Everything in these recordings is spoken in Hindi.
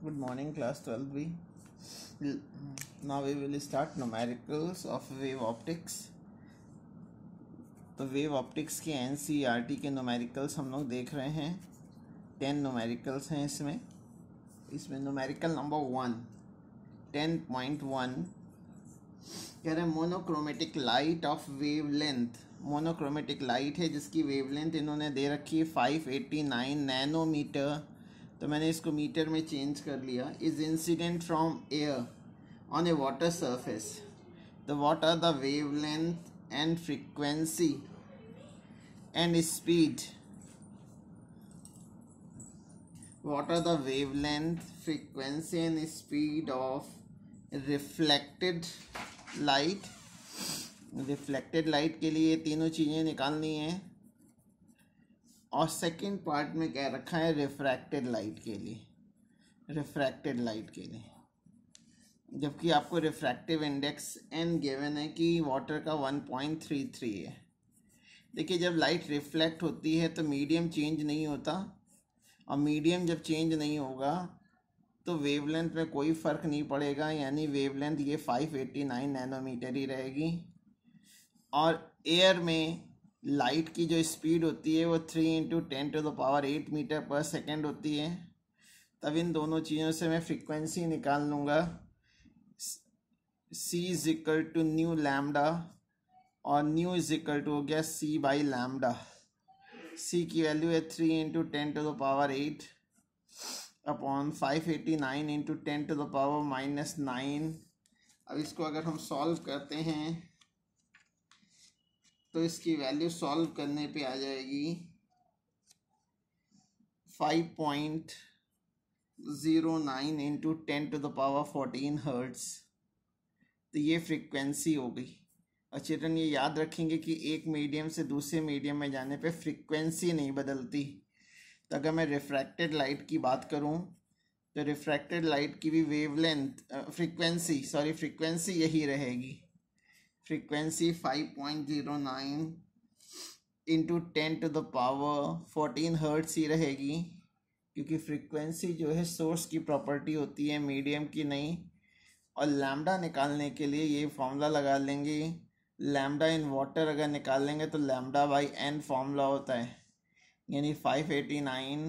Good morning, class 12b. Now we will start numericals of wave optics. तो वेव ऑप्टिक्स के एन सी आर टी के नोमेरिकल्स हम लोग देख रहे हैं टेन नोमेरिकल्स हैं इसमें इसमें numerical number one ten point one कह रहे हैं monochromatic light of wavelength monochromatic light है जिसकी वेव लेंथ इन्होंने दे रखी है फाइव एट्टी नाइन नैनोमीटर तो मैंने इसको मीटर में चेंज कर लिया is incident from air on a water surface the what are the wavelength and frequency and speed what are the wavelength frequency and speed of reflected light reflected light के लिए तीनों चीज़ें निकालनी है और सेकंड पार्ट में कह रखा है रिफ्रैक्टेड लाइट के लिए रिफ्रैक्टेड लाइट के लिए जबकि आपको रिफ्रैक्टिव इंडेक्स एन गिवन है कि वाटर का वन पॉइंट थ्री थ्री है देखिए जब लाइट रिफ्लेक्ट होती है तो मीडियम चेंज नहीं होता और मीडियम जब चेंज नहीं होगा तो वेवलेंथ में कोई फ़र्क नहीं पड़ेगा यानी वेवलेंथ ये फाइव नाइन नैनोमीटर ही रहेगी और एयर में लाइट की जो स्पीड होती है वो three into ten to the power eight metre per second होती है तब इन दोनों चीज़ों से मैं फ्रिक्वेंसी निकाल लूँगा C is equal to nu lambda और न्यू इज इक्वल टू हो गया सी बाई लैमडा सी की वैल्यू है three into ten to the power eight upon five eighty nine into ten to the power minus nine अब इसको अगर हम सॉल्व करते हैं तो इसकी वैल्यू सॉल्व करने पे आ जाएगी five point zero nine into ten to the power fourteen hertz तो ये फ्रीक्वेंसी हो गई और चिल्ड्रन ये याद रखेंगे कि एक मीडियम से दूसरे मीडियम में जाने पे फ्रीक्वेंसी नहीं बदलती तो अगर मैं रिफ्रैक्टेड लाइट की बात करूँ तो रिफ्रैक्टेड लाइट की भी वेवलेंथ फ्रीक्वेंसी सॉरी फ्रीक्वेंसी यही रहेगी frequency 5.09 into ten to the power fourteen hertz ही रहेगी क्योंकि फ्रीक्वेंसी जो है सोर्स की प्रॉपर्टी होती है मीडियम की नहीं और लैम्डा निकालने के लिए ये फॉर्मूला लगा लेंगे लैम्डा इन वाटर अगर निकाल लेंगे तो लैम्डा बाई एन फॉर्मूला होता है यानी five eighty nine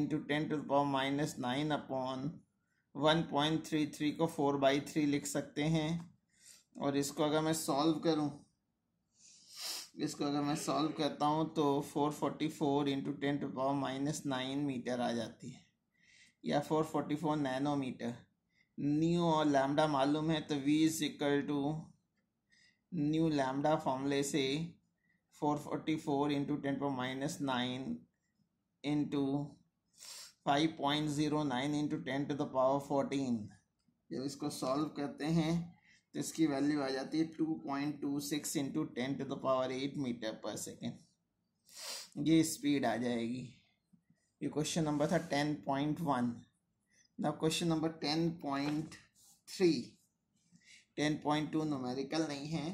into ten to power minus nine upon one point three three को फोर बाई थ्री लिख सकते हैं और इसको अगर मैं सॉल्व करूं इसको अगर मैं सॉल्व करता हूं तो four forty four into ten to power minus nine metre आ जाती है या four forty four nanometre nu और लैमडा मालूम है तो V is equal to nu lambda फॉर्मूले से four forty four into ten power minus nine into five point zero nine into ten to the power fourteen जब इसको सॉल्व करते हैं तो इसकी वैल्यू आ जाती है two point two six into ten to the power eight metre per second ये स्पीड आ जाएगी ये क्वेश्चन नंबर था टेन पॉइंट वन ना question number ten point three ten point two numerical नहीं है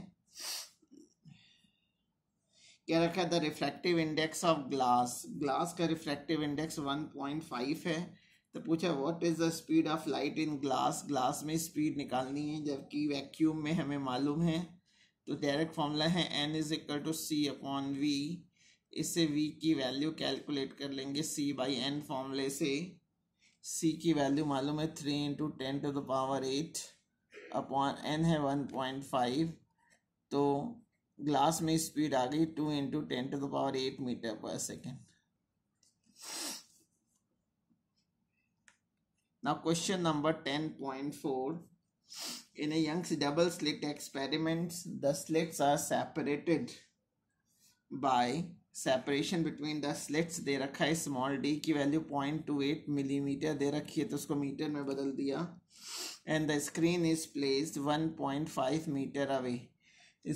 क्या रखा है the refractive index of glass glass का refractive index one point five है तो पूछा what is the speed of light in glass glass में स्पीड निकालनी है जबकि वैक्यूम में हमें मालूम है तो डायरेक्ट फॉर्मूला है N is equal to C upon V इससे वी की वैल्यू कैलकुलेट कर लेंगे सी बाई एन फॉर्मूले से सी की वैल्यू मालूम है three into ten to the power eight upon N है वन पॉइंट फाइव तो ग्लास में स्पीड आ गई two into ten to the power eight metre per second Now question number 10.4. In a Young's double slit experiment, the slits are separated by separation between the slits दे रखा है स्मॉल डी की value point two eight millimetre दे रखी है तो उसको मीटर में बदल दिया and the screen is placed one point five metre away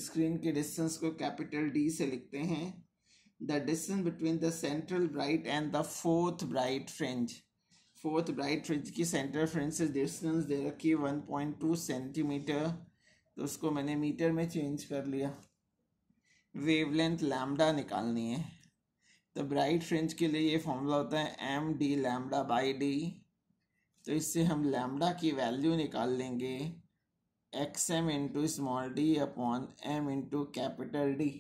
screen के डिस्टेंस को कैपिटल डी से लिखते हैं the distance between the central bright and the fourth bright fringe Fourth, bright fringe की सेंटर फ्रिज से डिस्टेंस दे रखी है वन पॉइंट टू सेंटीमीटर तो उसको मैंने मीटर में चेंज कर लिया वेवलेंथ लैम्डा निकालनी है तो ब्राइट फ्रिज के लिए ये फॉर्मूला होता है M D lambda by D तो इससे हम लैम्डा की वैल्यू निकाल लेंगे X M into small D upon M into capital D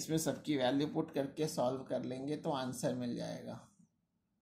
इसमें सबकी वैल्यू पुट करके सॉल्व कर लेंगे तो आंसर मिल जाएगा